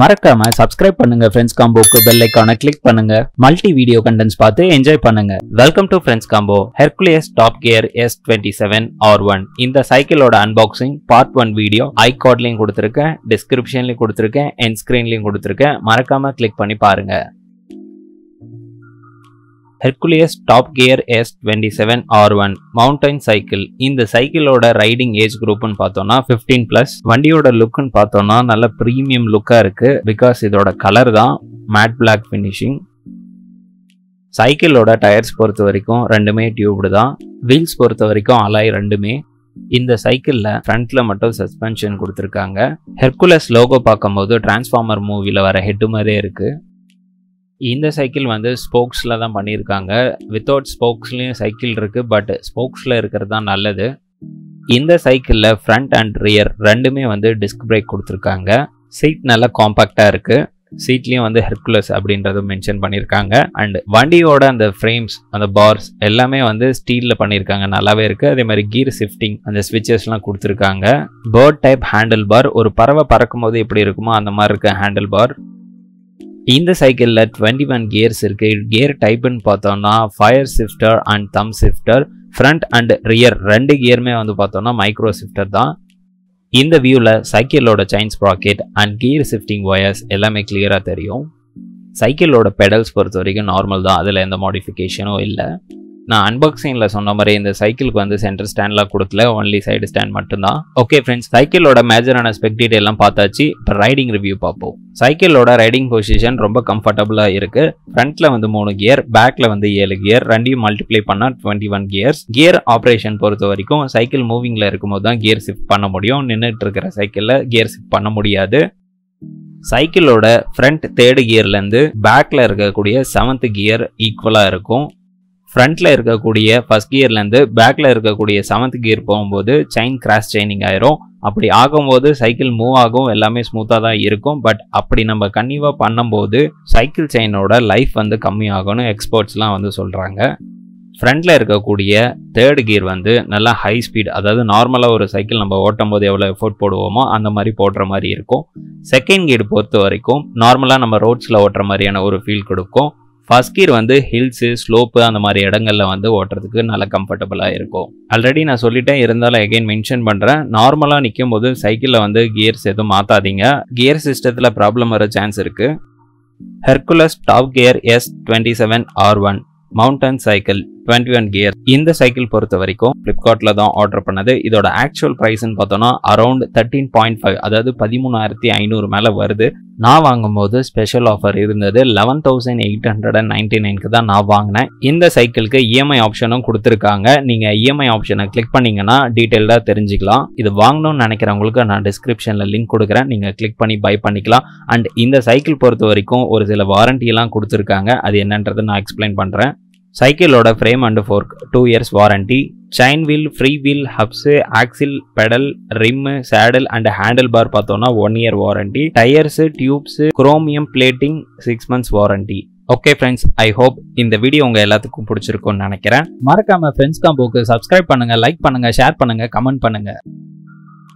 மறக்காம சப்ஸ்கிரைப் பண்ணுங்க ஃப்ரெண்ட்ஸ் காம்போக்கு பெல் ஐக்கான கிளிக் பண்ணுங்க மல்டி வீடியோ கண்டென்ட்ஸ் பார்த்து என்ஜாய் பண்ணுங்க welcome to friends combo Hercules top gear S twenty seven R one இந்த சைக்கிளோட unboxing part one video I கார்ட்லையும் கொடுத்துருக்கேன் டிஸ்கிரிப்ஷன்லையும் கொடுத்துருக்கேன் என் ஸ்கிரீன்லையும் கொடுத்துருக்கேன் மறக்காம கிளிக் பண்ணி பாருங்க Hercules top gear S twenty seven R one mountain cycle இந்த சைக்கிளோட ரைடிங் ஏஜ் குரூப்னு பார்த்தோம்னா ஃபிஃப்டீன் ப்ளஸ் வண்டியோட லுக்குன்னு பார்த்தோம்னா நல்ல ப்ரீமியம் லுக்காக இருக்குது பிகாஸ் இதோட கலர் தான் மேட் பிளாக் ஃபினிஷிங் சைக்கிளோட டயர்ஸ் பொறுத்த வரைக்கும் ரெண்டுமே டியூப்டு தான் வீல்ஸ் பொறுத்த வரைக்கும் அலாய் ரெண்டுமே இந்த சைக்கிளில் ஃப்ரண்ட்டில் மட்டும் சஸ்பென்ஷன் கொடுத்துருக்காங்க ஹெர்குலஸ் லோகோ பார்க்கும்போது டிரான்ஸ்ஃபார்மர் மூவியில் வர ஹெட்டு மாதிரியே இருக்குது இந்த சைக்கிள் வந்து ஸ்போக்ஸில் தான் பண்ணியிருக்காங்க வித்தவுட் ஸ்போக்ஸ்லேயும் சைக்கிள் இருக்குது பட் ஸ்போக்ஸில் இருக்கிறது தான் நல்லது இந்த சைக்கிளில் ஃப்ரண்ட் அண்ட் ரியர் ரெண்டுமே வந்து டிஸ்க் பிரேக் கொடுத்துருக்காங்க சீட் நல்லா காம்பாக்டாக இருக்குது சீட்லேயும் வந்து ஹெர்குலஸ் அப்படின்றதும் மென்ஷன் பண்ணியிருக்காங்க அண்ட் வண்டியோட அந்த ஃப்ரேம்ஸ் அந்த பார்ஸ் எல்லாமே வந்து ஸ்டீலில் பண்ணியிருக்காங்க நல்லாவே இருக்குது அதே மாதிரி கீர் ஷிஃப்டிங் அந்த ஸ்விட்சஸ்லாம் கொடுத்துருக்காங்க பேர்ட் டைப் ஹேண்டில் பார் ஒரு பறவை பறக்கும் போது எப்படி இருக்குமோ அந்த மாதிரி இருக்க ஹேண்டில் பார் இந்த சைக்கிளில் டுவெண்ட்டி ஒன் கியர்ஸ் இருக்குது கியர் டைப்புன்னு பார்த்தோம்னா fire shifter and thumb shifter front and rear ரெண்டு கியருமே வந்து பார்த்தோம்னா மைக்ரோ ஷிஃப்டர் தான் இந்த வியூவில் சைக்கிளோட chain sprocket and gear shifting wires எல்லாமே கிளியராக தெரியும் சைக்கிளோட பெடல்ஸ் பொறுத்த வரைக்கும் நார்மல் தான் அதில் எந்த மாடிஃபிகேஷனும் இல்லை நான் அன்பாக்சிங்கில் சொன்ன மாதிரி இந்த சைக்கிளுக்கு வந்து சென்டர் ஸ்டாண்ட்லாம் கொடுக்கல ஒன்லி சைடு ஸ்டாண்ட் மட்டும்தான் ஓகே ஃப்ரெண்ட்ஸ் சைக்கிளோட மேஜரான ஸ்பெக் டீடெயிலாம் பார்த்தாச்சு இப்போ ரைடிங் ரிவ்யூ பார்ப்போம் சைக்கிளோட ரைடிங் பொசிஷன் ரொம்ப கம்ஃபர்டபுளாக இருக்குது ஃப்ரண்ட்ல வந்து மூணு கியர் பேக்கில் வந்து ஏழு கியர் ரெண்டையும் மல்டிப்ளை பண்ணால் twenty one gears gear operation பொறுத்த வரைக்கும் சைக்கிள் மூவிங்கில் இருக்கும்போது தான் கியர் ஷிஃப்ட் பண்ண முடியும் நின்றுட்டு இருக்கிற சைக்கிளில் கியர் ஷிஃப்ட் பண்ண முடியாது சைக்கிளோட ஃப்ரண்ட் தேர்டு கியர்லேருந்து பேக்கில் இருக்கக்கூடிய செவன்த் கியர் ஈக்குவலாக இருக்கும் ஃப்ரண்ட்டில் இருக்கக்கூடிய ஃபஸ்ட் கியர்லேருந்து பேக்கில் இருக்கக்கூடிய செவன்த் கியர் போகும்போது செயின் கிராஷ் செயினிங் ஆயிரும் அப்படி ஆகும்போது சைக்கிள் மூவ் ஆகும் எல்லாமே ஸ்மூத்தாக தான் இருக்கும் பட் அப்படி நம்ம கன்னிவாக பண்ணும்போது சைக்கிள் செயினோட லைஃப் வந்து கம்மியாகும்னு எக்ஸ்பர்ட்ஸ்லாம் வந்து சொல்கிறாங்க ஃப்ரண்ட்டில் இருக்கக்கூடிய தேர்ட் கியர் வந்து நல்லா ஹை ஸ்பீட் அதாவது நார்மலாக ஒரு சைக்கிள் நம்ம ஓட்டும் போது எவ்வளோ எஃபோர்ட் போடுவோமோ அந்த மாதிரி போடுற மாதிரி இருக்கும் செகண்ட் கியர் பொறுத்த வரைக்கும் நார்மலாக நம்ம ரோட்ஸில் ஓட்டுற மாதிரியான ஒரு ஃபீல் கொடுக்கும் ஃபஸ்ட் கீர் வந்து ஹில்ஸு ஸ்லோப்பு அந்த மாதிரி இடங்கள்ல வந்து ஓட்டுறதுக்கு நல்லா கம்ஃபர்டபுளாக இருக்கும் ஆல்ரெடி நான் சொல்லிட்டேன் இருந்தாலும் எகைன் மென்ஷன் பண்ணுறேன் நார்மலாக நிற்கும் போது சைக்கிளில் வந்து கியர்ஸ் எதுவும் மாற்றாதீங்க கியர் சிஸ்டத்தில் ப்ராப்ளம் வர சான்ஸ் இருக்குது Hercules top gear S twenty seven R one mountain cycle twenty one gear இந்த சைக்கிள் பொறுத்த வரைக்கும் ஃப்ளிப்கார்ட்டில் தான் ஆர்டர் பண்ணது இதோட ஆக்சுவல் ப்ரைஸ்ன்னு பார்த்தோன்னா அரௌண்ட் தேர்ட்டீன் பாயிண்ட் ஃபைவ் அதாவது பதிமூணாயிரத்தி ஐநூறு மேலே வருது நான் வாங்கும்போது ஸ்பெஷல் ஆஃபர் இருந்தது eleven thousand eight hundred and ninety நைனுக்கு தான் நான் வாங்கினேன் இந்த சைக்கிளுக்கு இஎம்ஐ e ஆப்ஷனும் கொடுத்துருக்காங்க நீங்கள் இஎம்ஐ e ஆப்ஷனை கிளிக் பண்ணீங்கன்னா டீட்டெயில்டாக தெரிஞ்சுக்கலாம் இது வாங்கணும்னு நினைக்கிறவங்களுக்கு நான் டிஸ்கிரிப்ஷனில் லிங்க் கொடுக்குறேன் நீங்கள் கிளிக் பண்ணி பை பண்ணிக்கலாம் அண்ட் இந்த சைக்கிள் பொறுத்த வரைக்கும் ஒரு சில வாரண்டியெல்லாம் கொடுத்துருக்காங்க அது என்னன்றதை நான் எக்ஸ்பிளைன் பண்ணுறேன் சைக்கிளோட frame and fork two years warranty chain wheel free wheel hubs axle pedal rim saddle and handle bar பார்த்தோன்னா one year warranty tyres tubes chromium plating six months warranty okay friends I hope இந்த video உங்கள் எல்லாத்துக்கும் பிடிச்சிருக்கும்னு நினைக்கிறேன் மறக்காம friends காம்போக்கு subscribe பண்ணுங்கள் like பண்ணுங்கள் ஷேர் பண்ணுங்கள் கமெண்ட் பண்ணுங்கள்